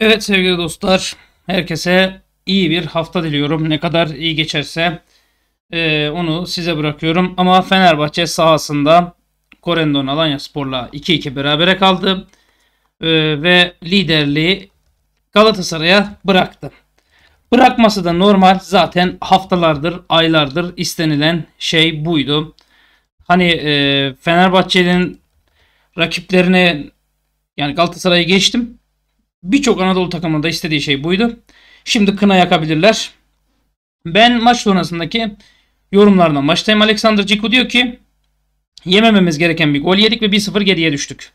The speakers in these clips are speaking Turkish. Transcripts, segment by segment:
Evet sevgili dostlar, herkese iyi bir hafta diliyorum. Ne kadar iyi geçerse e, onu size bırakıyorum. Ama Fenerbahçe sahasında Korendon Alanya Spor'la 2-2 berabere kaldı. E, ve liderliği Galatasaray'a bıraktı. Bırakması da normal. Zaten haftalardır, aylardır istenilen şey buydu. Hani e, Fenerbahçe'nin rakiplerine yani Galatasaray'ı geçtim Birçok Anadolu takımında istediği şey buydu. Şimdi kına yakabilirler. Ben maç sonrasındaki yorumlarına maçtayım. Alexander Ciku diyor ki yemememiz gereken bir gol yedik ve 1-0 geriye düştük.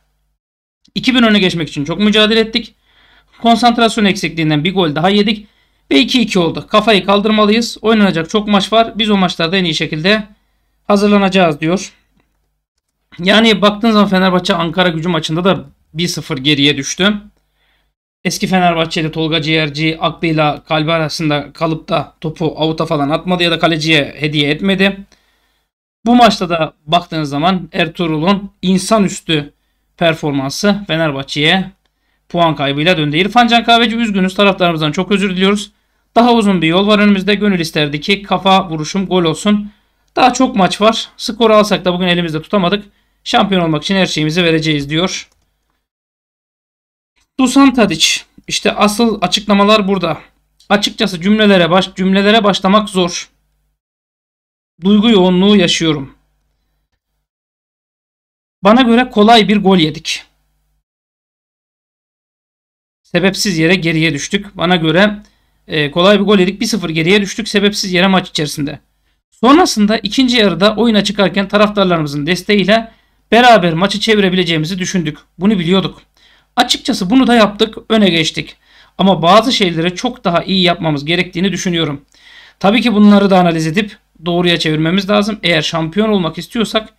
2000 öne geçmek için çok mücadele ettik. Konsantrasyon eksikliğinden bir gol daha yedik ve 2-2 oldu. Kafayı kaldırmalıyız. Oynanacak çok maç var. Biz o maçlarda en iyi şekilde hazırlanacağız diyor. Yani baktığınız zaman Fenerbahçe Ankara gücü maçında da 1-0 geriye düştü. Eski Fenerbahçe'de Tolga Ciğerci aklıyla kalbi arasında kalıp da topu avuta falan atmadı ya da kaleciye hediye etmedi. Bu maçta da baktığınız zaman Ertuğrul'un insanüstü performansı Fenerbahçe'ye puan kaybıyla döndü. İrfan Can Kahveci üzgünüz taraftarımızdan çok özür diliyoruz. Daha uzun bir yol var önümüzde. Gönül isterdi ki kafa vuruşum gol olsun. Daha çok maç var. Skoru alsak da bugün elimizde tutamadık. Şampiyon olmak için her şeyimizi vereceğiz diyor. Dusan Tadic. İşte asıl açıklamalar burada. Açıkçası cümlelere baş cümlelere başlamak zor. Duygu yoğunluğu yaşıyorum. Bana göre kolay bir gol yedik. Sebepsiz yere geriye düştük. Bana göre e, kolay bir gol yedik. 1-0 geriye düştük sebepsiz yere maç içerisinde. Sonrasında ikinci yarıda oyuna çıkarken taraftarlarımızın desteğiyle beraber maçı çevirebileceğimizi düşündük. Bunu biliyorduk. Açıkçası bunu da yaptık, öne geçtik. Ama bazı şeylere çok daha iyi yapmamız gerektiğini düşünüyorum. Tabii ki bunları da analiz edip doğruya çevirmemiz lazım. Eğer şampiyon olmak istiyorsak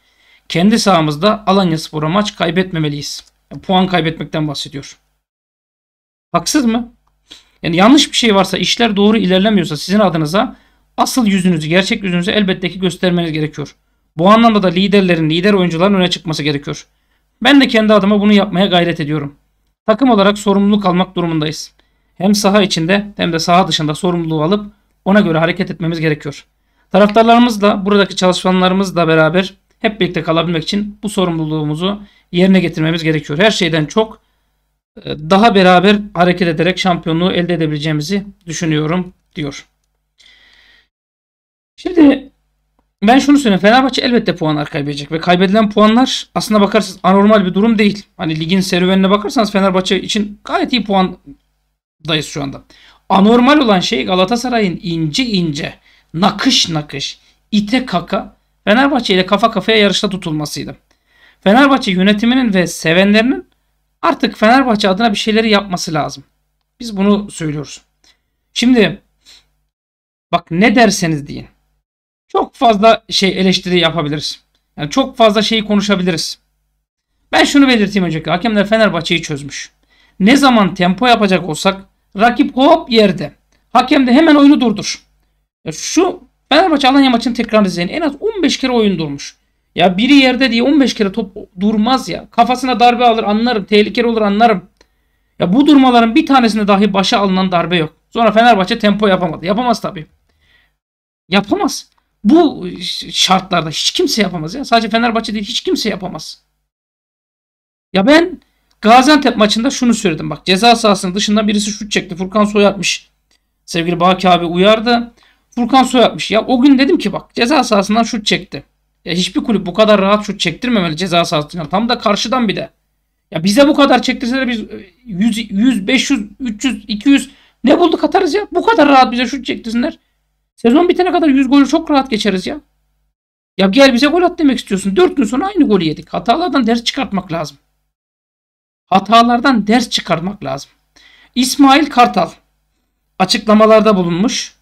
kendi sahamızda Alanya Spor'a maç kaybetmemeliyiz. Yani puan kaybetmekten bahsediyor. Haksız mı? Yani yanlış bir şey varsa, işler doğru ilerlemiyorsa sizin adınıza asıl yüzünüzü, gerçek yüzünüzü elbette ki göstermeniz gerekiyor. Bu anlamda da liderlerin, lider oyuncuların öne çıkması gerekiyor. Ben de kendi adıma bunu yapmaya gayret ediyorum. Takım olarak sorumluluk almak durumundayız. Hem saha içinde hem de saha dışında sorumluluğu alıp ona göre hareket etmemiz gerekiyor. Taraftarlarımızla, buradaki çalışanlarımızla beraber hep birlikte kalabilmek için bu sorumluluğumuzu yerine getirmemiz gerekiyor. Her şeyden çok e, daha beraber hareket ederek şampiyonluğu elde edebileceğimizi düşünüyorum diyor. Şimdi ben şunu söyleyeyim. Fenerbahçe elbette puanlar kaybedecek ve kaybedilen puanlar aslında bakarsanız anormal bir durum değil. Hani ligin serüvenine bakarsanız Fenerbahçe için gayet iyi puandayız şu anda. Anormal olan şey Galatasaray'ın ince ince, nakış nakış, ite kaka Fenerbahçe ile kafa kafaya yarışta tutulmasıydı. Fenerbahçe yönetiminin ve sevenlerinin artık Fenerbahçe adına bir şeyleri yapması lazım. Biz bunu söylüyoruz. Şimdi bak ne derseniz deyin çok fazla şey eleştiri yapabiliriz. Yani çok fazla şeyi konuşabiliriz. Ben şunu belirteyim önceki. Hakemler Fenerbahçe'yi çözmüş. Ne zaman tempo yapacak olsak rakip hop yerde. Hakem de hemen oyunu durdur. Ya şu Fenerbahçe Alanya maçını tekrar izleyin. En az 15 kere oyun durmuş. Ya biri yerde diye 15 kere top durmaz ya. Kafasına darbe alır anlarım. Tehlikeli olur anlarım. Ya bu durmaların bir tanesinde dahi başa alınan darbe yok. Sonra Fenerbahçe tempo yapamadı. Yapamaz tabii. Yapamaz. Bu şartlarda hiç kimse yapamaz ya. Sadece Fenerbahçe değil hiç kimse yapamaz. Ya ben Gaziantep maçında şunu söyledim. Bak ceza sahasının dışından birisi şut çekti. Furkan Soy atmış. Sevgili Baki abi uyardı. Furkan Soy atmış. Ya o gün dedim ki bak ceza sahasından şut çekti. Ya hiçbir kulüp bu kadar rahat şut çektirmemeli ceza sahasından. Tam da karşıdan bir de. Ya bize bu kadar çektirseler biz 100, 100 500, 300, 200 ne bulduk atarız ya. Bu kadar rahat bize şut çektirsinler. Sezon bitene kadar 100 golü çok rahat geçeriz ya. Ya gel bize gol at demek istiyorsun. 4 gün sonra aynı golü yedik. Hatalardan ders çıkartmak lazım. Hatalardan ders çıkartmak lazım. İsmail Kartal açıklamalarda bulunmuş.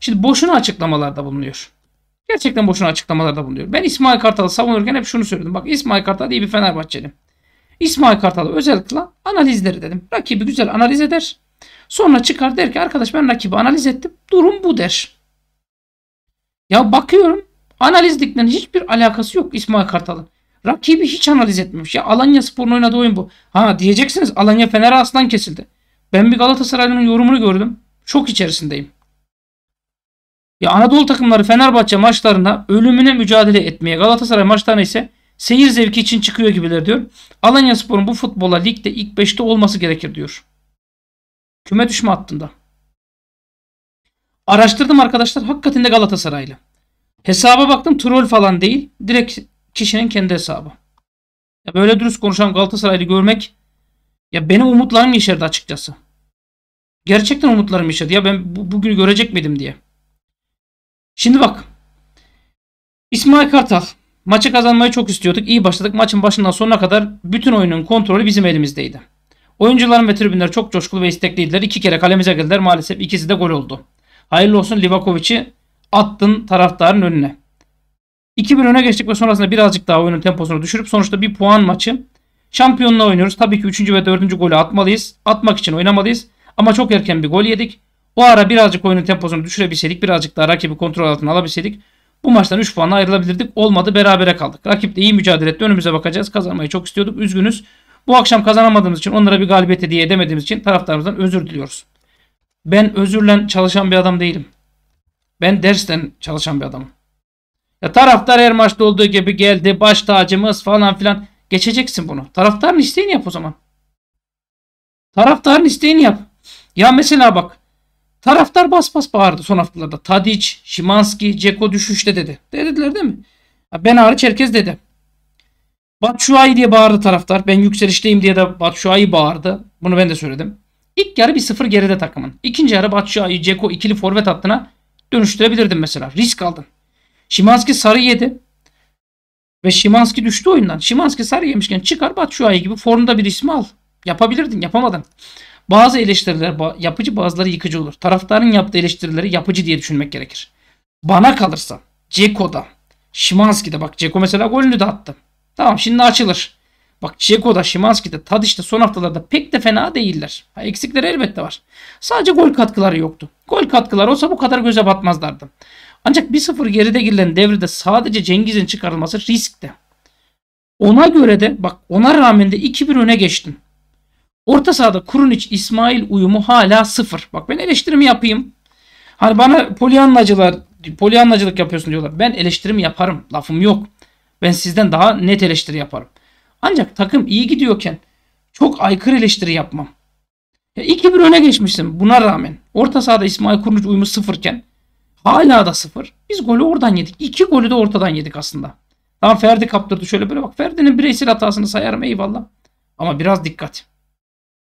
Şimdi boşuna açıklamalarda bulunuyor. Gerçekten boşuna açıklamalarda bulunuyor. Ben İsmail Kartal'ı savunurken hep şunu söyledim. Bak İsmail Kartal iyi bir Fenerbahçeli. İsmail Kartal'ı özellikle analizleri dedim. Rakibi güzel analiz eder. Sonra çıkar der ki arkadaş ben rakibi analiz ettim. Durum bu der. Ya bakıyorum analizlikten hiçbir alakası yok İsmail Kartal'ın. Rakibi hiç analiz etmemiş. Ya Alanya Spor'un oynadığı oyun bu. Ha diyeceksiniz Alanya Fener'e aslan kesildi. Ben bir Galatasaraylı'nın yorumunu gördüm. çok içerisindeyim. Ya Anadolu takımları Fenerbahçe maçlarında ölümüne mücadele etmeye Galatasaray maçlarına ise seyir zevki için çıkıyor gibiler diyor. Alanya Spor'un bu futbola ligde ilk 5'te olması gerekir diyor. Küme düşme hattında. Araştırdım arkadaşlar. Hakikatinde Galatasaraylı. Hesaba baktım troll falan değil. Direkt kişinin kendi hesabı. Ya böyle dürüst konuşan Galatasaraylı görmek ya benim umutlarım yeşerdi açıkçası. Gerçekten umutlarım yeşerdi. Ya ben bu, bugünü görecek miydim diye. Şimdi bak. İsmail Kartal. Maçı kazanmayı çok istiyorduk. İyi başladık. Maçın başından sonuna kadar bütün oyunun kontrolü bizim elimizdeydi. Oyuncuların ve tribünler çok coşkulu ve istekliydiler. İki kere kalemize geldiler. Maalesef ikisi de gol oldu. Hayırlı olsun Livakovic'i attın taraftarın önüne. 2-1 öne geçtik ve sonrasında birazcık daha oyunun temposunu düşürüp sonuçta bir puan maçı. Şampiyonla oynuyoruz. Tabii ki 3. ve 4. golü atmalıyız. Atmak için oynamalıyız. Ama çok erken bir gol yedik. O ara birazcık oyunun temposunu düşürebilseydik, birazcık daha rakibi kontrol altına alabilseydik bu maçtan 3 puanla ayrılabilirdik. Olmadı berabere kaldık. Rakip de iyi mücadele etti. Önümüze bakacağız. Kazanmayı çok istiyorduk. Üzgünüz. Bu akşam kazanamadığımız için onlara bir galibiyet hediye edemediğimiz için taraftarımızdan özür diliyoruz. Ben özürle çalışan bir adam değilim. Ben dersten çalışan bir adamım. Ya taraftar her maçta olduğu gibi geldi baş tacımız falan filan. Geçeceksin bunu. Taraftarın isteğini yap o zaman. Taraftarın isteğini yap. Ya mesela bak. Taraftar bas bas bağırdı son haftalarda. Tadic, Şimanski, Ceko düşüşte dedi. Dediler değil mi? Ben hariç herkes dedi. Batshuayi diye bağırdı taraftar. Ben yükselişteyim diye de Batshuayi bağırdı. Bunu ben de söyledim. İlk yarı bir sıfır geride takımın. İkinci yarı Batshuayi, Ceko ikili forvet hattına dönüştürebilirdim mesela. Risk aldın. Şimanski sarı yedi. Ve Şimanski düştü oyundan. Şimanski sarı yemişken çıkar Batshuayi gibi formda bir ismi al. Yapabilirdin yapamadın. Bazı eleştiriler yapıcı bazıları yıkıcı olur. Taraftarın yaptığı eleştirileri yapıcı diye düşünmek gerekir. Bana kalırsa Ceko'da Şimanski'de bak Ceko mesela golünü de attı. Tamam şimdi açılır. Bak Ceko'da, Şimanski'de, Tadiş'te son haftalarda pek de fena değiller. Ha, eksikler elbette var. Sadece gol katkıları yoktu. Gol katkıları olsa bu kadar göze batmazlardı. Ancak 1-0 geride girilen devrede sadece Cengiz'in çıkarılması riskti. Ona göre de bak ona rağmen de 2-1 öne geçtin. Orta sahada Kurunic İsmail uyumu hala sıfır. Bak ben eleştirimi yapayım. Hani bana polyanlacılar polyanlacılık yapıyorsun diyorlar. Ben eleştirim yaparım. Lafım yok. Ben sizden daha net eleştiri yaparım. Ancak takım iyi gidiyorken çok aykırı eleştiri yapmam. Ya 2-1 öne geçmiştim. buna rağmen. Orta sahada İsmail Kurnuç uyumu sıfırken hala da sıfır. Biz golü oradan yedik. İki golü de ortadan yedik aslında. Tamam Ferdi kaptırdı şöyle böyle bak. Ferdi'nin bireysel hatasını sayarım eyvallah. Ama biraz dikkat.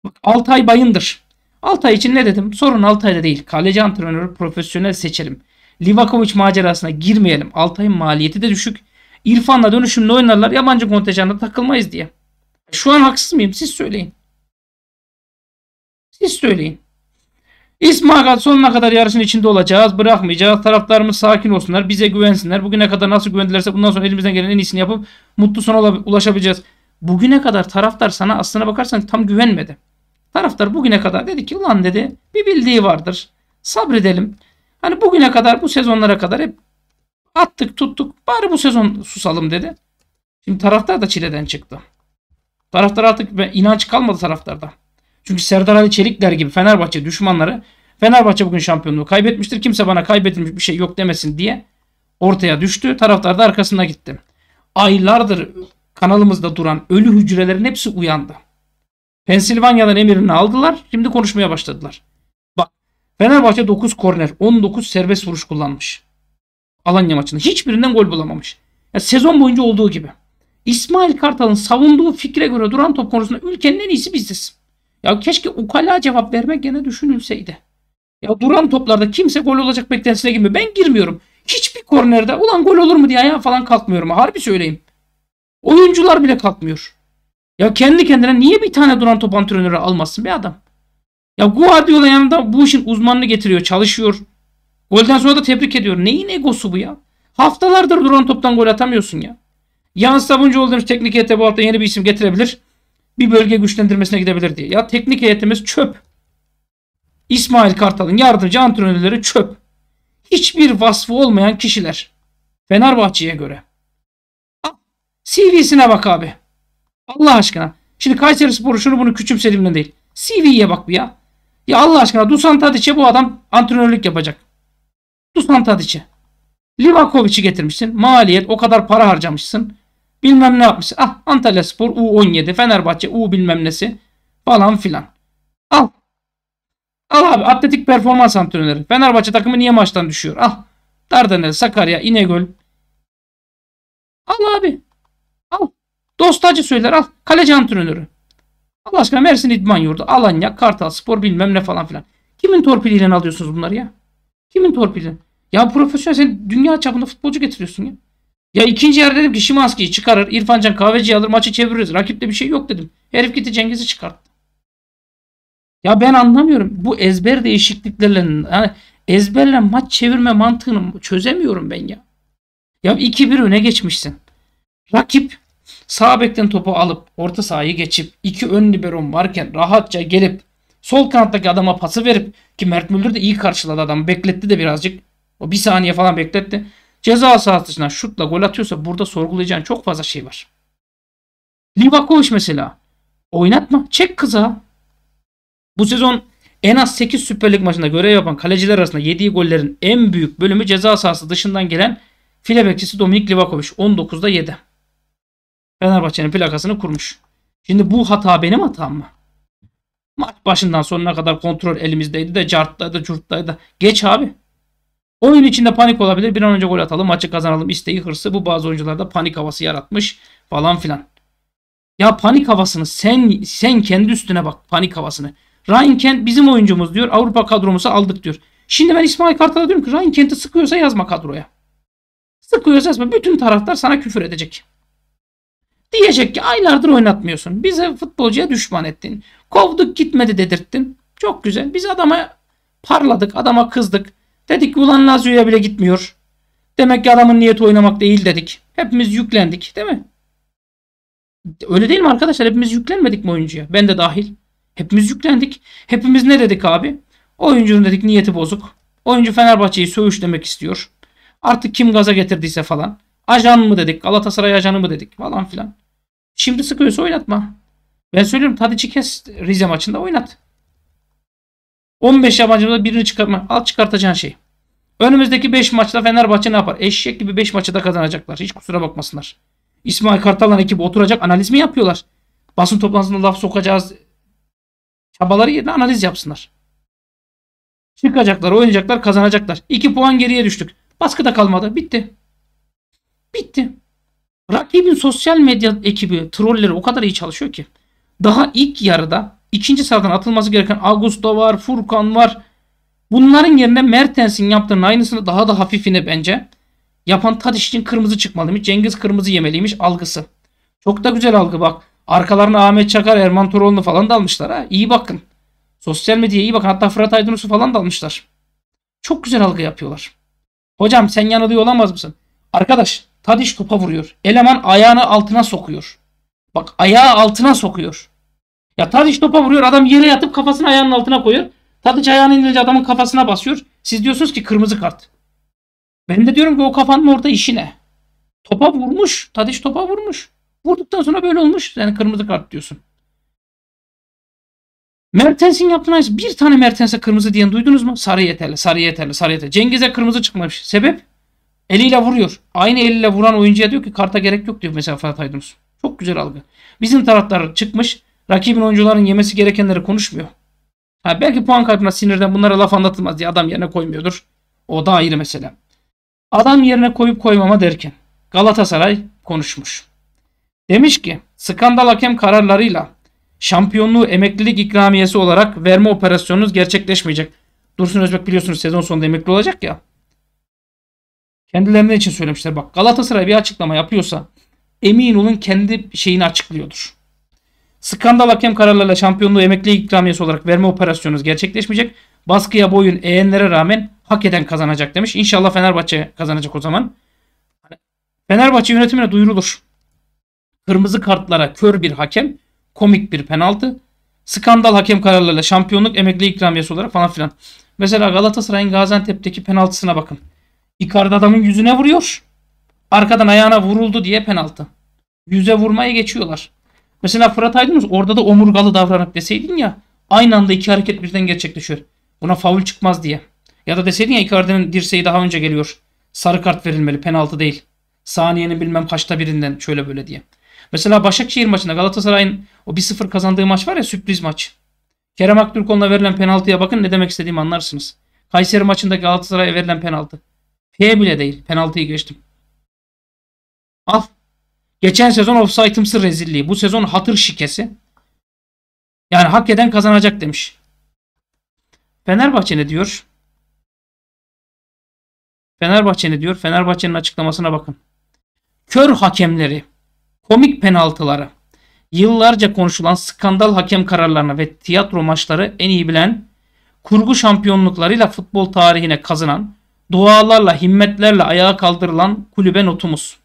Bak Altay Bayındır. Altay için ne dedim? Sorun Altay'da değil. Kaleci antrenörü profesyonel seçelim. Livakovic macerasına girmeyelim. Altay'ın maliyeti de düşük. İrfan'la dönüşümle oynarlar. Yabancı kontenjanda takılmayız diye. Şu an haksız mıyım? Siz söyleyin. Siz söyleyin. İsmail sonuna kadar yarışın içinde olacağız. Bırakmayacağız. Taraftarımız sakin olsunlar. Bize güvensinler. Bugüne kadar nasıl güvendilerse bundan sonra elimizden gelen en iyisini yapıp mutlu sona ulaşabileceğiz. Bugüne kadar taraftar sana aslına bakarsan tam güvenmedi. Taraftar bugüne kadar dedi ki lan dedi bir bildiği vardır. Sabredelim. Hani bugüne kadar bu sezonlara kadar hep Attık tuttuk. Bari bu sezon susalım dedi. Şimdi taraftar da çileden çıktı. Taraftar artık inanç kalmadı taraftarda. Çünkü Serdar Ali Çelikler gibi Fenerbahçe düşmanları Fenerbahçe bugün şampiyonluğu kaybetmiştir. Kimse bana kaybedilmiş bir şey yok demesin diye ortaya düştü. Taraftar da arkasına gitti. Aylardır kanalımızda duran ölü hücrelerin hepsi uyandı. Pensilvanya'dan emirini aldılar. Şimdi konuşmaya başladılar. Bak Fenerbahçe 9 korner 19 serbest vuruş kullanmış. Alanya maçında. Hiçbirinden gol bulamamış. Yani sezon boyunca olduğu gibi. İsmail Kartal'ın savunduğu fikre göre duran top konusunda ülkenin en iyisi biziz. Ya keşke ukala cevap vermek gene düşünülseydi. Ya duran toplarda kimse gol olacak beklentisine girmiyor. Ben girmiyorum. Hiçbir kornerde ulan gol olur mu diye ayağa falan kalkmıyorum. Harbi söyleyeyim. Oyuncular bile kalkmıyor. Ya kendi kendine niye bir tane duran top antrenörü almasın be adam? Ya Guardiola yanında bu işin uzmanını getiriyor, çalışıyor. Golden sonra da tebrik ediyorum. Neyin egosu bu ya? Haftalardır duran toptan gol atamıyorsun ya. Yan sabuncu demiş teknik heyete bu hafta yeni bir isim getirebilir. Bir bölge güçlendirmesine gidebilir diye. Ya teknik heyetimiz çöp. İsmail Kartal'ın yardımcı antrenörleri çöp. Hiçbir vasfı olmayan kişiler. Fenerbahçe'ye göre. Ah, CV'sine bak abi. Allah aşkına. Şimdi Kayseri Sporu şunu bunu küçümsediğimden değil. CV'ye bak bir ya. Ya Allah aşkına Dusan Tadiç'e bu adam antrenörlük yapacak. Dusan Tadiç'i. Livakovic'i getirmişsin. Maliyet o kadar para harcamışsın. Bilmem ne yapmışsın. Ah Antalya Spor U17 Fenerbahçe U bilmem nesi falan filan. Al. Al abi atletik performans antrenörü. Fenerbahçe takımı niye maçtan düşüyor? Al. Dardanel, Sakarya, İnegöl. Al abi. Al. Dostacı söyler al. Kaleci antrenörü. Allah aşkına Mersin İdman Yurdu, Alanya, Kartal Spor bilmem ne falan filan. Kimin torpiliyle alıyorsunuz bunları ya? Kimin torpili? Ya profesyonel sen dünya çapında futbolcu getiriyorsun ya. Ya ikinci yarı dedim ki Şimanski'yi çıkarır. İrfancan kahveci alır maçı çeviririz. Rakipte bir şey yok dedim. Herif gitti Cengiz'i çıkarttı. Ya ben anlamıyorum. Bu ezber değişikliklerle yani ezberle maç çevirme mantığını çözemiyorum ben ya. Ya 2-1 öne geçmişsin. Rakip sağ bekten topu alıp orta sahayı geçip iki ön liberon varken rahatça gelip sol kanattaki adama pası verip ki Mert Müldür de iyi karşıladı adamı bekletti de birazcık. O bir saniye falan bekletti. Ceza sahası dışından şutla gol atıyorsa burada sorgulayacağın çok fazla şey var. Livakovic mesela. Oynatma. Çek kıza. Bu sezon en az 8 Süper Lig maçında görev yapan kaleciler arasında yediği gollerin en büyük bölümü ceza sahası dışından gelen file bekçisi Dominik Livakovic. 19'da 7. Fenerbahçe'nin plakasını kurmuş. Şimdi bu hata benim hatam mı? Maç başından sonuna kadar kontrol elimizdeydi de carttaydı curttaydı. Geç abi. Oyun içinde panik olabilir. Bir an önce gol atalım, maçı kazanalım isteği, hırsı bu bazı oyuncularda panik havası yaratmış falan filan. Ya panik havasını sen sen kendi üstüne bak panik havasını. Ryan Kent bizim oyuncumuz diyor. Avrupa kadromuzu aldık diyor. Şimdi ben İsmail Kartal'a diyorum ki Ryan Kent'i sıkıyorsa yazma kadroya. Sıkıyorsa yazma. Bütün taraftar sana küfür edecek. Diyecek ki aylardır oynatmıyorsun. Bize futbolcuya düşman ettin. Kovduk gitmedi dedirttin. Çok güzel. Biz adama parladık. Adama kızdık. Dedik ki ulan Lazio'ya bile gitmiyor. Demek ki adamın niyeti oynamak değil dedik. Hepimiz yüklendik değil mi? Öyle değil mi arkadaşlar? Hepimiz yüklenmedik mi oyuncuya? Ben de dahil. Hepimiz yüklendik. Hepimiz ne dedik abi? Oyuncunun dedik niyeti bozuk. Oyuncu Fenerbahçe'yi söğüşlemek istiyor. Artık kim gaza getirdiyse falan. Ajan mı dedik? Galatasaray ajanı mı dedik? Falan filan. Şimdi sıkıyorsa oynatma. Ben söylüyorum Tadic'i kes Rize maçında oynat. 15 yabancımızda birini çıkarma. Al çıkartacağın şey. Önümüzdeki 5 maçta Fenerbahçe ne yapar? Eşek gibi 5 maçta da kazanacaklar. Hiç kusura bakmasınlar. İsmail Kartal'la ekibi oturacak analiz mi yapıyorlar? Basın toplantısında laf sokacağız. Çabaları yerine analiz yapsınlar. Çıkacaklar, oynayacaklar, kazanacaklar. 2 puan geriye düştük. Baskı da kalmadı. Bitti. Bitti. Rakibin sosyal medya ekibi, trolleri o kadar iyi çalışıyor ki. Daha ilk yarıda ikinci sıradan atılması gereken Augusto var, Furkan var. Bunların yerine Mertens'in yaptığının aynısını daha da hafifine bence. Yapan Tadiş için kırmızı çıkmalıymış. Cengiz kırmızı yemeliymiş algısı. Çok da güzel algı bak. Arkalarına Ahmet Çakar, Erman Toroğlu'nu falan da almışlar ha. İyi bakın. Sosyal medyaya iyi bakın. Hatta Fırat Aydınus'u falan da almışlar. Çok güzel algı yapıyorlar. Hocam sen yanılıyor olamaz mısın? Arkadaş Tadiş topa vuruyor. Eleman ayağını altına sokuyor. Bak ayağı altına sokuyor. Ya Tadiç topa vuruyor. Adam yere yatıp kafasını ayağının altına koyuyor. Tadiç ayağını indirince adamın kafasına basıyor. Siz diyorsunuz ki kırmızı kart. Ben de diyorum ki o kafanın orada işi ne? Topa vurmuş. Tadiç topa vurmuş. Vurduktan sonra böyle olmuş. Yani kırmızı kart diyorsun. Mertens'in yaptığına bir tane Mertens'e kırmızı diyen duydunuz mu? Sarı yeterli, sarı yeterli, sarı yeterli. Cengiz'e kırmızı çıkmamış. Sebep? Eliyle vuruyor. Aynı eliyle vuran oyuncuya diyor ki karta gerek yok diyor mesela Fatih Aydınus. Çok güzel algı. Bizim taraftar çıkmış Rakibin oyuncuların yemesi gerekenleri konuşmuyor. Ha, belki puan kaybına sinirden bunlara laf anlatılmaz diye adam yerine koymuyordur. O da ayrı mesele. Adam yerine koyup koymama derken Galatasaray konuşmuş. Demiş ki skandal hakem kararlarıyla şampiyonluğu emeklilik ikramiyesi olarak verme operasyonunuz gerçekleşmeyecek. Dursun Özbek biliyorsunuz sezon sonunda emekli olacak ya. Kendilerine için söylemişler. Bak Galatasaray bir açıklama yapıyorsa emin olun kendi şeyini açıklıyordur. Skandal hakem kararlarıyla şampiyonluğu emekli ikramiyesi olarak verme operasyonunuz gerçekleşmeyecek. Baskıya boyun eğenlere rağmen hak eden kazanacak demiş. İnşallah Fenerbahçe kazanacak o zaman. Hani Fenerbahçe yönetimine duyurulur. Kırmızı kartlara kör bir hakem, komik bir penaltı, skandal hakem kararlarıyla şampiyonluk emekli ikramiyesi olarak falan filan. Mesela Galatasaray'ın Gaziantep'teki penaltısına bakın. Icardi adamın yüzüne vuruyor. Arkadan ayağına vuruldu diye penaltı. Yüze vurmayı geçiyorlar. Mesela Fırat Aydınus orada da omurgalı davranıp deseydin ya aynı anda iki hareket birden gerçekleşiyor. Buna faul çıkmaz diye. Ya da deseydin ya Icardi'nin dirseği daha önce geliyor. Sarı kart verilmeli penaltı değil. Saniyenin bilmem kaçta birinden şöyle böyle diye. Mesela Başakşehir maçında Galatasaray'ın o 1-0 kazandığı maç var ya sürpriz maç. Kerem Aktürkoğlu'na verilen penaltıya bakın ne demek istediğimi anlarsınız. Kayseri maçında Galatasaray'a verilen penaltı. F bile değil penaltıyı geçtim. Al Geçen sezon offsite'ımsı rezilliği. Bu sezon hatır şikesi. Yani hak eden kazanacak demiş. Fenerbahçe ne diyor? Fenerbahçe ne diyor? Fenerbahçe'nin açıklamasına bakın. Kör hakemleri, komik penaltıları, yıllarca konuşulan skandal hakem kararlarına ve tiyatro maçları en iyi bilen, kurgu şampiyonluklarıyla futbol tarihine kazınan, dualarla, himmetlerle ayağa kaldırılan kulübe notumuz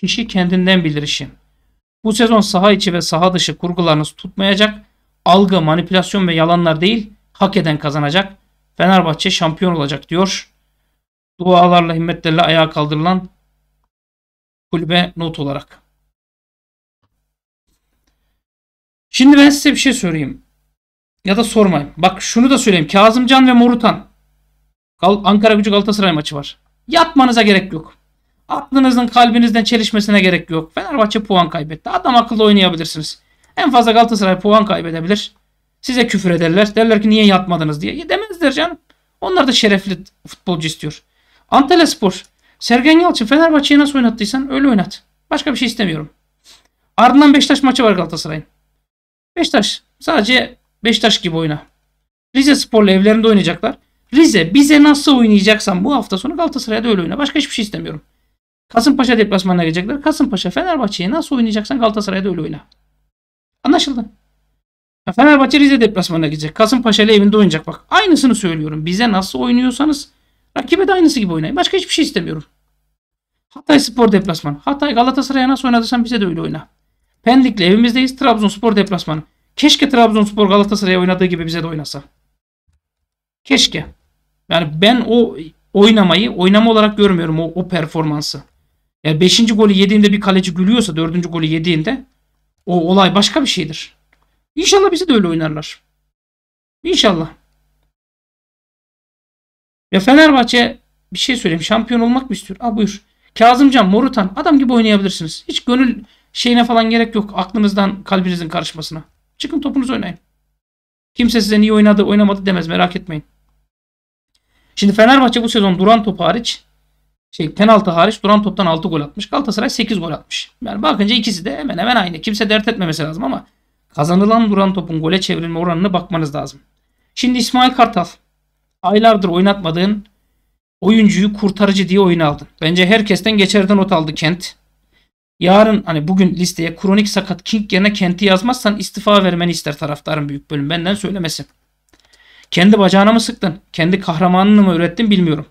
kişi kendinden bilir işi. Bu sezon saha içi ve saha dışı kurgularınız tutmayacak. Algı, manipülasyon ve yalanlar değil, hak eden kazanacak. Fenerbahçe şampiyon olacak diyor. Dualarla himmetlerle ayağa kaldırılan kulübe not olarak. Şimdi ben size bir şey söyleyeyim. Ya da sormayın. Bak şunu da söyleyeyim. Kazımcan ve Morutan. Ankara Gücü Galatasaray maçı var. Yatmanıza gerek yok. Aklınızın kalbinizden çelişmesine gerek yok. Fenerbahçe puan kaybetti. Adam akıllı oynayabilirsiniz. En fazla Galatasaray puan kaybedebilir. Size küfür ederler. Derler ki niye yatmadınız diye. demezler canım. Onlar da şerefli futbolcu istiyor. Antalya Spor. Sergen Yalçın Fenerbahçe'ye nasıl oynattıysan öyle oynat. Başka bir şey istemiyorum. Ardından Beşiktaş maçı var Galatasaray'ın. Beşiktaş sadece Beşiktaş gibi oyna. Rize Spor'la evlerinde oynayacaklar. Rize bize nasıl oynayacaksan bu hafta sonu Galatasaray'da öyle oyna. Başka hiçbir şey istemiyorum. Kasımpaşa deplasmanına gelecekler. Kasımpaşa Fenerbahçe'ye nasıl oynayacaksan Galatasaray'da öyle oyna. Anlaşıldı. Ya Fenerbahçe Rize deplasmanına gidecek. Kasımpaşa ile evinde oynayacak. Bak aynısını söylüyorum. Bize nasıl oynuyorsanız rakibe de aynısı gibi oynayın. Başka hiçbir şey istemiyorum. Hatay Spor deplasmanı. Hatay Galatasaray'a nasıl oynadıysan bize de öyle oyna. Pendik'le evimizdeyiz. Trabzonspor deplasmanı. Keşke Trabzonspor Galatasaray'a oynadığı gibi bize de oynasa. Keşke. Yani ben o oynamayı oynama olarak görmüyorum o, o performansı. Yani 5. golü yediğinde bir kaleci gülüyorsa 4. golü yediğinde o olay başka bir şeydir. İnşallah bizi de öyle oynarlar. İnşallah. Ya Fenerbahçe bir şey söyleyeyim. Şampiyon olmak mı istiyor? Aa buyur. Kazımcan, Morutan adam gibi oynayabilirsiniz. Hiç gönül şeyine falan gerek yok. Aklınızdan kalbinizin karışmasına. Çıkın topunuzu oynayın. Kimse size niye oynadı oynamadı demez merak etmeyin. Şimdi Fenerbahçe bu sezon duran top hariç şey penaltı hariç duran toptan 6 gol atmış. Galatasaray 8 gol atmış. Yani bakınca ikisi de hemen hemen aynı. Kimse dert etmemesi lazım ama kazanılan duran topun gole çevrilme oranına bakmanız lazım. Şimdi İsmail Kartal aylardır oynatmadığın oyuncuyu kurtarıcı diye oyuna aldın. Bence herkesten geçerden not aldı Kent. Yarın hani bugün listeye kronik sakat King yerine Kent'i yazmazsan istifa vermeni ister taraftarın büyük bölüm benden söylemesi. Kendi bacağına mı sıktın? Kendi kahramanını mı ürettin bilmiyorum.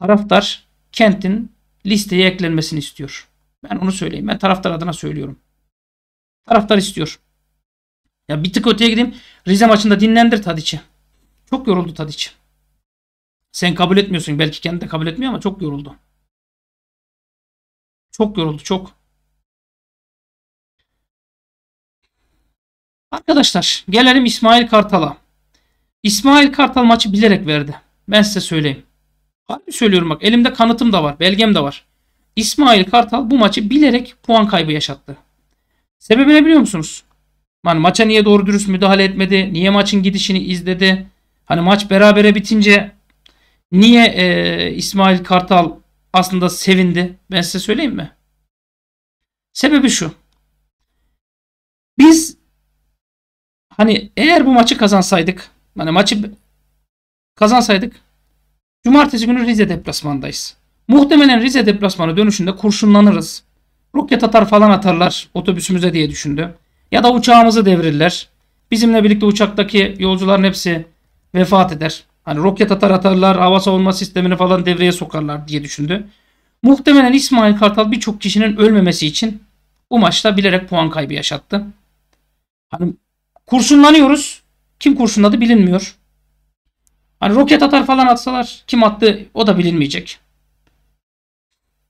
Taraftar kentin listeye eklenmesini istiyor. Ben onu söyleyeyim. Ben taraftar adına söylüyorum. Taraftar istiyor. Ya bir tık öteye gideyim. Rize maçında dinlendir Tadiç'i. Çok yoruldu Tadiç. Sen kabul etmiyorsun. Belki kendi de kabul etmiyor ama çok yoruldu. Çok yoruldu. Çok. Arkadaşlar gelelim İsmail Kartal'a. İsmail Kartal maçı bilerek verdi. Ben size söyleyeyim. Harbi söylüyorum bak elimde kanıtım da var. Belgem de var. İsmail Kartal bu maçı bilerek puan kaybı yaşattı. Sebebini biliyor musunuz? Hani maça niye doğru dürüst müdahale etmedi? Niye maçın gidişini izledi? Hani maç berabere bitince niye e, İsmail Kartal aslında sevindi? Ben size söyleyeyim mi? Sebebi şu. Biz hani eğer bu maçı kazansaydık hani maçı kazansaydık Cumartesi günü Rize deplasmandayız. Muhtemelen Rize deplasmanı dönüşünde kurşunlanırız. Roket atar falan atarlar otobüsümüze diye düşündü. Ya da uçağımızı devirirler. Bizimle birlikte uçaktaki yolcuların hepsi vefat eder. Hani roket atar atarlar, hava savunma sistemini falan devreye sokarlar diye düşündü. Muhtemelen İsmail Kartal birçok kişinin ölmemesi için bu maçta bilerek puan kaybı yaşattı. Hani kurşunlanıyoruz. Kim kurşunladı bilinmiyor. Hani roket atar falan atsalar kim attı o da bilinmeyecek.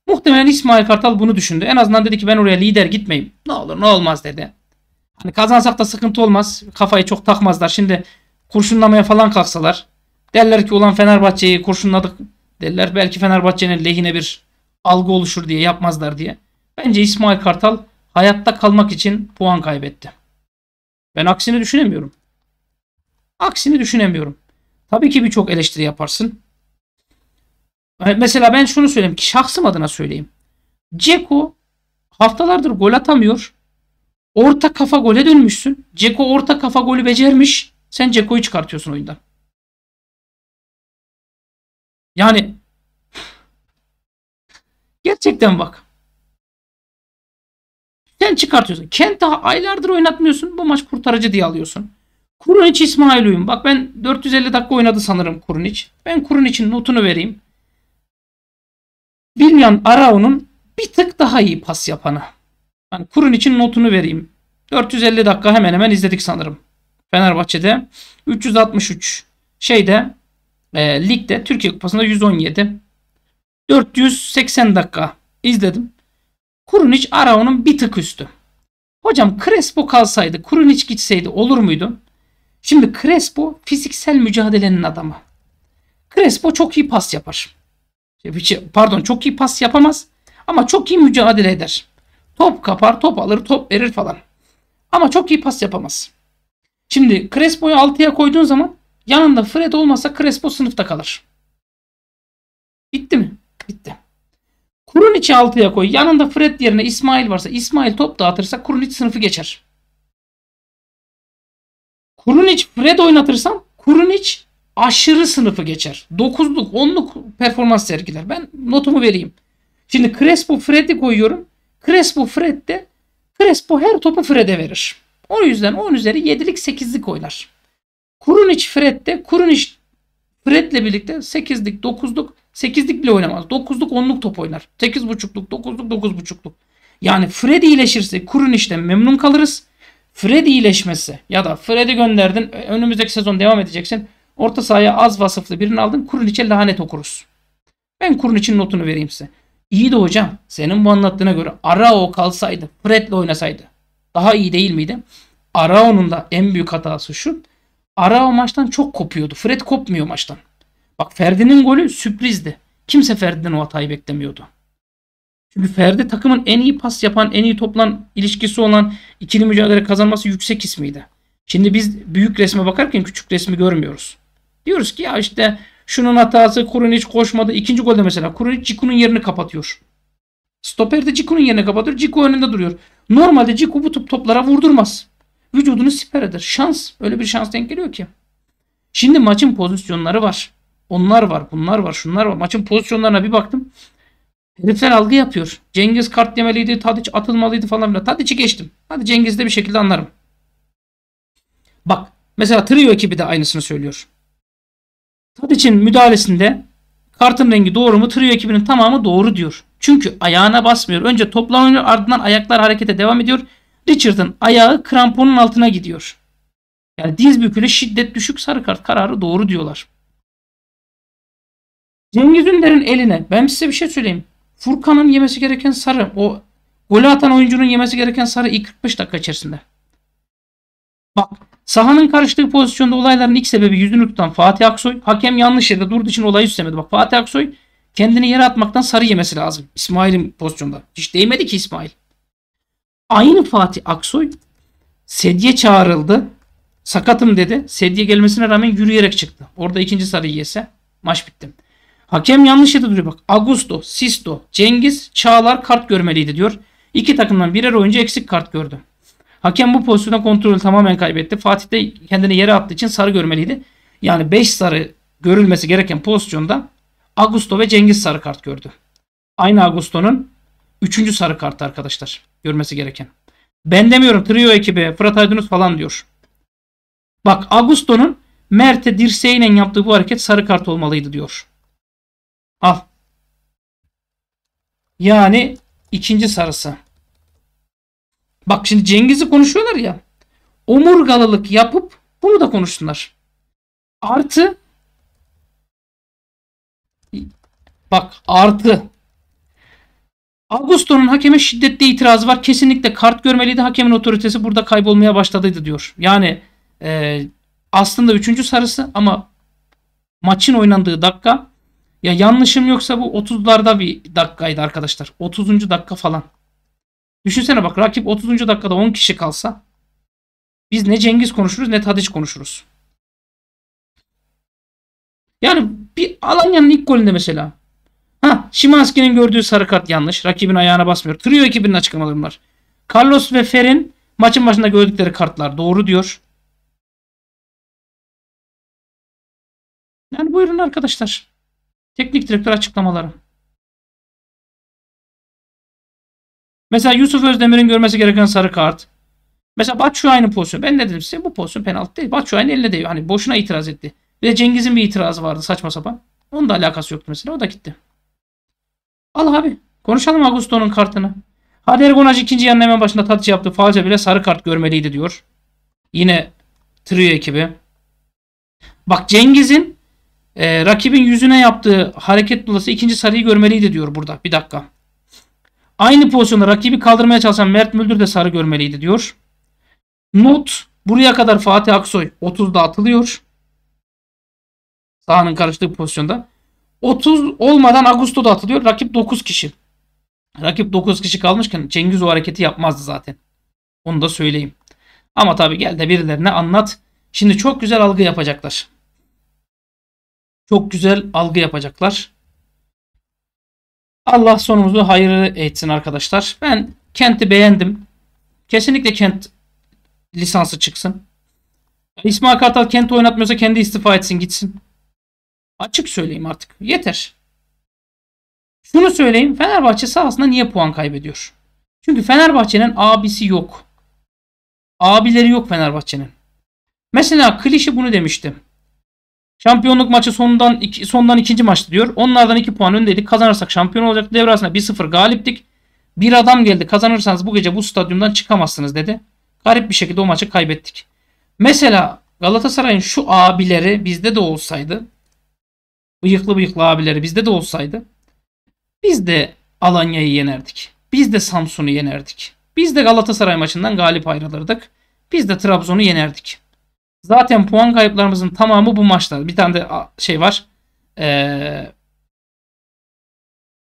Muhtemelen İsmail Kartal bunu düşündü. En azından dedi ki ben oraya lider gitmeyeyim. Ne olur ne olmaz dedi. Hani kazansak da sıkıntı olmaz. Kafayı çok takmazlar. Şimdi kurşunlamaya falan kalksalar. Derler ki ulan Fenerbahçe'yi kurşunladık derler. Belki Fenerbahçe'nin lehine bir algı oluşur diye yapmazlar diye. Bence İsmail Kartal hayatta kalmak için puan kaybetti. Ben aksini düşünemiyorum. Aksini düşünemiyorum. Tabii ki birçok eleştiri yaparsın. E, mesela ben şunu söyleyeyim ki şahsım adına söyleyeyim. Ceko haftalardır gol atamıyor. Orta kafa gole dönmüşsün. Ceko orta kafa golü becermiş. Sen Ceko'yu çıkartıyorsun oyundan. Yani gerçekten bak. Sen çıkartıyorsun. daha aylardır oynatmıyorsun. Bu maç kurtarıcı diye alıyorsun. Kurunic İsmail Uyum. Bak ben 450 dakika oynadı sanırım Kurunic. Ben Kurunic'in notunu vereyim. Bilmiyorum Arao'nun bir tık daha iyi pas yapanı. Yani Kurunic'in notunu vereyim. 450 dakika hemen hemen izledik sanırım. Fenerbahçe'de 363. Şeyde e, ligde Türkiye Kupası'nda 117. 480 dakika izledim. Kurunic Arao'nun bir tık üstü. Hocam Crespo kalsaydı, Kurunic gitseydi olur muydu? Şimdi Crespo fiziksel mücadelenin adamı. Crespo çok iyi pas yapar. Şey, şey, pardon çok iyi pas yapamaz ama çok iyi mücadele eder. Top kapar, top alır, top verir falan. Ama çok iyi pas yapamaz. Şimdi Crespo'yu 6'ya koyduğun zaman yanında Fred olmasa Crespo sınıfta kalır. Bitti mi? Bitti. Kurun içi 6'ya koy. Yanında Fred yerine İsmail varsa İsmail top dağıtırsa Kurun iç sınıfı geçer. Kurunic Fred oynatırsam Kurunic aşırı sınıfı geçer. 9'luk 10'luk performans sergiler. Ben notumu vereyim. Şimdi Crespo Fred'i koyuyorum. Crespo Fred de Crespo her topu Fred'e verir. O yüzden 10 üzeri 7'lik 8'lik oynar. Kurunic Fred de Kurunic Fred'le birlikte 8'lik 9'luk 8'lik bile oynamaz. 9'luk 10'luk top oynar. 8.5'luk 9'luk 9.5'luk. Yani Fred iyileşirse Kurunic'den memnun kalırız. Fred iyileşmesi ya da Fred'i gönderdin e, önümüzdeki sezon devam edeceksin. Orta sahaya az vasıflı birini aldın. Kurniç'e lanet okuruz. Ben Kurniç'in notunu vereyim size. İyi de hocam senin bu anlattığına göre Arao kalsaydı Fred'le oynasaydı daha iyi değil miydi? Arao'nun da en büyük hatası şu. Arao maçtan çok kopuyordu. Fred kopmuyor maçtan. Bak Ferdi'nin golü sürprizdi. Kimse Ferdi'den o hatayı beklemiyordu. Çünkü Ferdi takımın en iyi pas yapan, en iyi toplan ilişkisi olan ikili mücadele kazanması yüksek ismiydi. Şimdi biz büyük resme bakarken küçük resmi görmüyoruz. Diyoruz ki ya işte şunun hatası hiç koşmadı. İkinci golde mesela Kurunic Ciku'nun yerini kapatıyor. Stoper de Ciku'nun yerine kapatıyor. Ciku önünde duruyor. Normalde Ciku bu top toplara vurdurmaz. Vücudunu siper eder. Şans. Öyle bir şans denk geliyor ki. Şimdi maçın pozisyonları var. Onlar var, bunlar var, şunlar var. Maçın pozisyonlarına bir baktım. Herifler algı yapıyor. Cengiz kart yemeliydi, Tadiç atılmalıydı falan filan. Tadiç'i geçtim. Hadi de bir şekilde anlarım. Bak mesela Trio ekibi de aynısını söylüyor. Tadiç'in müdahalesinde kartın rengi doğru mu? Trio ekibinin tamamı doğru diyor. Çünkü ayağına basmıyor. Önce toplanıyor, ardından ayaklar harekete devam ediyor. Richard'ın ayağı kramponun altına gidiyor. Yani diz bükülü şiddet düşük sarı kart kararı doğru diyorlar. Cengiz Ünder'in eline ben size bir şey söyleyeyim. Furkan'ın yemesi gereken sarı o golü atan oyuncunun yemesi gereken sarı ilk 45 dakika içerisinde. Bak sahanın karıştığı pozisyonda olayların ilk sebebi yüzünü tutan Fatih Aksoy. Hakem yanlış yerde durduğu için olayı üstlemedi. Bak Fatih Aksoy kendini yere atmaktan sarı yemesi lazım. İsmail'in pozisyonda. Hiç değmedi ki İsmail. Aynı Fatih Aksoy sedye çağrıldı. Sakatım dedi. Sedye gelmesine rağmen yürüyerek çıktı. Orada ikinci sarı yese maç bitti. Hakem yanlış yerde duruyor bak. Augusto, Sisto, Cengiz, Çağlar kart görmeliydi diyor. İki takımdan birer oyuncu eksik kart gördü. Hakem bu pozisyonda kontrolü tamamen kaybetti. Fatih de kendini yere attığı için sarı görmeliydi. Yani 5 sarı görülmesi gereken pozisyonda Augusto ve Cengiz sarı kart gördü. Aynı Augusto'nun 3. sarı kartı arkadaşlar. Görmesi gereken. Ben demiyorum trio ekibi Fırat Aydınus falan diyor. Bak Augusto'nun Mert'e dirseğiyle yaptığı bu hareket sarı kart olmalıydı diyor. Al. Yani ikinci sarısı. Bak şimdi Cengiz'i konuşuyorlar ya. Omurgalılık yapıp bunu da konuştular. Artı bak artı Augusto'nun hakeme şiddetli itirazı var. Kesinlikle kart görmeliydi. Hakemin otoritesi burada kaybolmaya başladıydı diyor. Yani e, aslında üçüncü sarısı ama maçın oynandığı dakika ya yanlışım yoksa bu 30'larda bir dakikaydı arkadaşlar. 30. dakika falan. Düşünsene bak rakip 30. dakikada 10 kişi kalsa biz ne Cengiz konuşuruz ne Tadiç konuşuruz. Yani bir Alanya'nın ilk golünde mesela. Ha, Şimanski'nin gördüğü sarı kart yanlış. Rakibin ayağına basmıyor. Trio ekibinin açıklamaları bunlar. Carlos ve Fer'in maçın başında gördükleri kartlar doğru diyor. Yani buyurun arkadaşlar. Teknik direktör açıklamaları. Mesela Yusuf Özdemir'in görmesi gereken sarı kart. Mesela Batu aynı pozisyon. Ben ne dedim size? Bu pozisyon penaltı değil. Batu aynı elle değiyor. Hani boşuna itiraz etti. Bir de Cengiz'in bir itirazı vardı saçma sapan. Onun da alakası yoktu mesela. O da gitti. Al abi. Konuşalım Augusto'nun kartını. Hadi Ergonaj ikinci yarının hemen başında tatçı yaptı. Falca bile sarı kart görmeliydi diyor. Yine trio ekibi. Bak Cengiz'in e, rakibin yüzüne yaptığı hareket dolayısıyla ikinci sarıyı görmeliydi diyor burada. Bir dakika. Aynı pozisyonda rakibi kaldırmaya çalışan Mert Müldür de sarı görmeliydi diyor. Not buraya kadar Fatih Aksoy 30'da atılıyor. Sahanın karıştığı pozisyonda. 30 olmadan Agusto atılıyor. Rakip 9 kişi. Rakip 9 kişi kalmışken Cengiz o hareketi yapmazdı zaten. Onu da söyleyeyim. Ama tabii gel de birilerine anlat. Şimdi çok güzel algı yapacaklar çok güzel algı yapacaklar. Allah sonumuzu hayırlı etsin arkadaşlar. Ben Kent'i beğendim. Kesinlikle Kent lisansı çıksın. İsmail Kartal Kent oynatmıyorsa kendi istifa etsin gitsin. Açık söyleyeyim artık. Yeter. Şunu söyleyeyim. Fenerbahçe sahasında niye puan kaybediyor? Çünkü Fenerbahçe'nin abisi yok. Abileri yok Fenerbahçe'nin. Mesela klişe bunu demiştim. Şampiyonluk maçı sonundan iki, sondan ikinci maçtı diyor. Onlardan 2 puan öndeydik. Kazanırsak şampiyon olacak. Devrasında 1-0 galiptik. Bir adam geldi. Kazanırsanız bu gece bu stadyumdan çıkamazsınız dedi. Garip bir şekilde o maçı kaybettik. Mesela Galatasaray'ın şu abileri bizde de olsaydı. Bıyıklı bıyıklı abileri bizde de olsaydı. Biz de Alanya'yı yenerdik. Biz de Samsun'u yenerdik. Biz de Galatasaray maçından galip ayrılırdık. Biz de Trabzon'u yenerdik. Zaten puan kayıplarımızın tamamı bu maçta. Bir tane de şey var. Ee,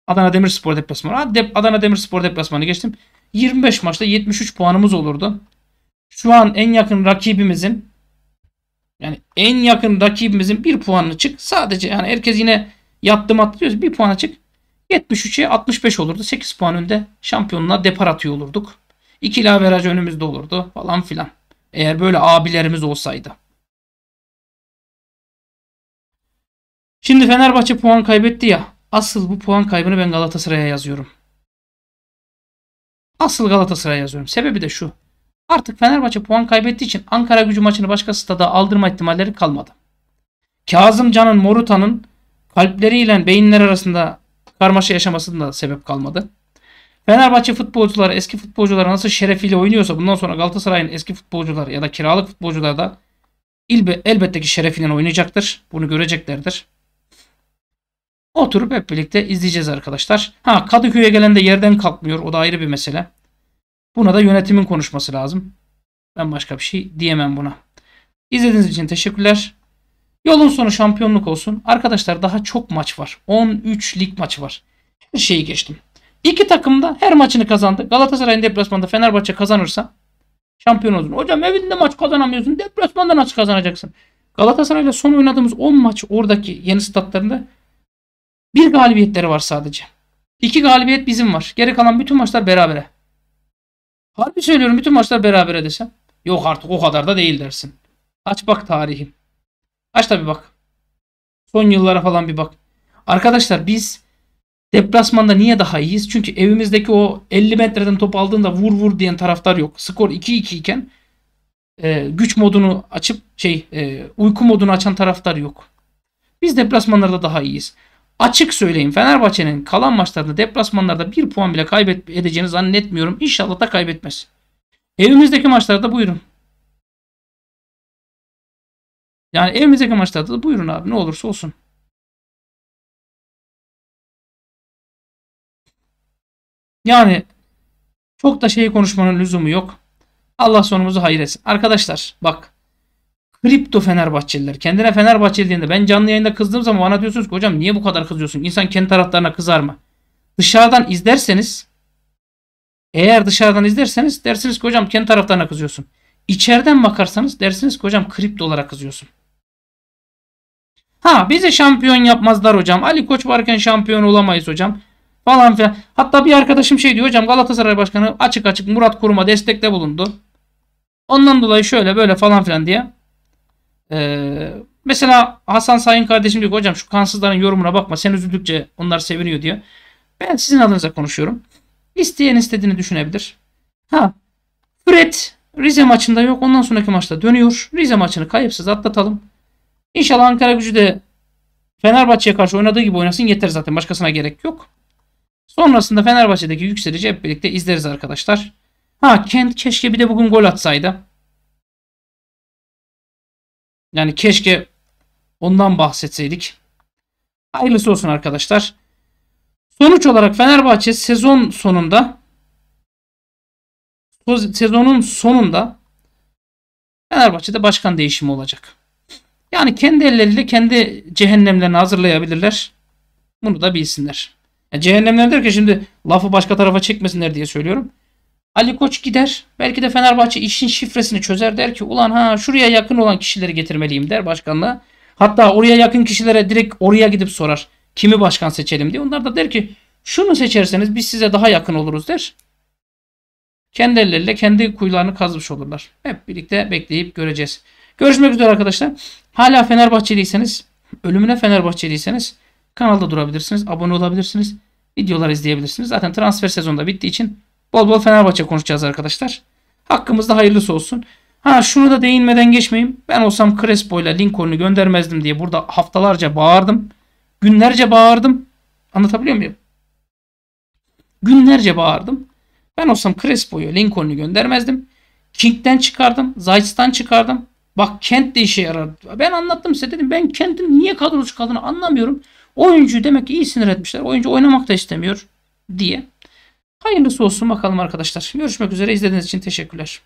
Adana Demirspor deplasmanı. Adana Demirspor deplasmanı geçtim. 25 maçta 73 puanımız olurdu. Şu an en yakın rakibimizin yani en yakın rakibimizin bir puanını çık. Sadece yani herkes yine yattım atlıyoruz. Bir puan çık. 73'e 65 olurdu. 8 puan önde şampiyonluğa depar atıyor olurduk. İkili averaj önümüzde olurdu falan filan. Eğer böyle abilerimiz olsaydı. Şimdi Fenerbahçe puan kaybetti ya. Asıl bu puan kaybını ben Galatasaray'a yazıyorum. Asıl Galatasaray'a yazıyorum. Sebebi de şu. Artık Fenerbahçe puan kaybettiği için Ankara gücü maçını başka stada aldırma ihtimalleri kalmadı. Kazım Can'ın Moruta'nın kalpleriyle beyinler arasında karmaşa yaşamasında sebep kalmadı. Fenerbahçe futbolcuları eski futbolcuları nasıl şerefiyle oynuyorsa bundan sonra Galatasaray'ın eski futbolcuları ya da kiralık futbolcuları da ilbe, elbette ki şerefiyle oynayacaktır. Bunu göreceklerdir. Oturup hep birlikte izleyeceğiz arkadaşlar. Ha Kadıköy'e gelen de yerden kalkmıyor. O da ayrı bir mesele. Buna da yönetimin konuşması lazım. Ben başka bir şey diyemem buna. İzlediğiniz için teşekkürler. Yolun sonu şampiyonluk olsun. Arkadaşlar daha çok maç var. 13 lig maçı var. Her şeyi geçtim. İki takım da her maçını kazandı. Galatasaray'ın deplasmanda Fenerbahçe kazanırsa şampiyon olur. Hocam evinde maç kazanamıyorsun. Deplasmanda nasıl kazanacaksın? Galatasaray'la son oynadığımız 10 maç oradaki yeni statlarında bir galibiyetleri var sadece. İki galibiyet bizim var. Geri kalan bütün maçlar berabere. Harbi söylüyorum bütün maçlar berabere desem. Yok artık o kadar da değil dersin. Aç bak tarihim. Aç da bir bak. Son yıllara falan bir bak. Arkadaşlar biz Deplasmanda niye daha iyiyiz? Çünkü evimizdeki o 50 metreden top aldığında vur vur diyen taraftar yok. Skor 2-2 iken e, güç modunu açıp şey e, uyku modunu açan taraftar yok. Biz deplasmanlarda daha iyiyiz. Açık söyleyeyim Fenerbahçe'nin kalan maçlarında deplasmanlarda bir puan bile kaybedeceğini zannetmiyorum. İnşallah da kaybetmez. Evimizdeki maçlarda buyurun. Yani evimizdeki maçlarda da buyurun abi ne olursa olsun. Yani çok da şey konuşmanın lüzumu yok. Allah sonumuzu hayır etsin. Arkadaşlar bak kripto Fenerbahçeliler. Kendine Fenerbahçeli diyenler. Ben canlı yayında kızdığım zaman bana diyorsunuz ki hocam niye bu kadar kızıyorsun? İnsan kendi taraflarına kızar mı? Dışarıdan izlerseniz eğer dışarıdan izlerseniz dersiniz ki hocam kendi taraflarına kızıyorsun. İçeriden bakarsanız dersiniz ki hocam kripto olarak kızıyorsun. Ha bize şampiyon yapmazlar hocam. Ali Koç varken şampiyon olamayız hocam falan filan. Hatta bir arkadaşım şey diyor hocam Galatasaray Başkanı açık açık Murat Kurum'a destekte bulundu. Ondan dolayı şöyle böyle falan filan diye. Ee, mesela Hasan Sayın kardeşim diyor hocam şu kansızların yorumuna bakma sen üzüldükçe onlar seviniyor diyor. Ben sizin adınıza konuşuyorum. İsteyen istediğini düşünebilir. Ha Fred Rize maçında yok ondan sonraki maçta dönüyor. Rize maçını kayıpsız atlatalım. İnşallah Ankara gücü de Fenerbahçe'ye karşı oynadığı gibi oynasın yeter zaten başkasına gerek yok. Sonrasında Fenerbahçe'deki yükselişi hep birlikte izleriz arkadaşlar. Ha Kent keşke bir de bugün gol atsaydı. Yani keşke ondan bahsetseydik. Hayırlısı olsun arkadaşlar. Sonuç olarak Fenerbahçe sezon sonunda sezonun sonunda Fenerbahçe'de başkan değişimi olacak. Yani kendi elleriyle kendi cehennemlerini hazırlayabilirler. Bunu da bilsinler. Yani cehennemler derken şimdi lafı başka tarafa çekmesinler diye söylüyorum. Ali Koç gider. Belki de Fenerbahçe işin şifresini çözer der ki ulan ha şuraya yakın olan kişileri getirmeliyim der başkanla. Hatta oraya yakın kişilere direkt oraya gidip sorar. Kimi başkan seçelim diye. Onlar da der ki şunu seçerseniz biz size daha yakın oluruz der. Kendi elleriyle kendi kuyularını kazmış olurlar. Hep birlikte bekleyip göreceğiz. Görüşmek üzere arkadaşlar. Hala Fenerbahçeliyseniz, ölümüne Fenerbahçeliyseniz Kanalda durabilirsiniz. Abone olabilirsiniz. Videolar izleyebilirsiniz. Zaten transfer sezonda bittiği için bol bol Fenerbahçe konuşacağız arkadaşlar. Hakkımızda hayırlısı olsun. Ha şunu da değinmeden geçmeyeyim. Ben olsam Crespo ile Lincoln'u göndermezdim diye burada haftalarca bağırdım. Günlerce bağırdım. Anlatabiliyor muyum? Günlerce bağırdım. Ben olsam Crespo'yu, Lincoln'u göndermezdim. King'den çıkardım. Zayt'tan çıkardım. Bak Kent de işe yarar. Ben anlattım size dedim. Ben Kent'in niye kadro kaldığını anlamıyorum. Oyuncu demek ki iyi sinir etmişler. Oyuncu oynamak da istemiyor diye. Hayırlısı olsun bakalım arkadaşlar. Görüşmek üzere. izlediğiniz için teşekkürler.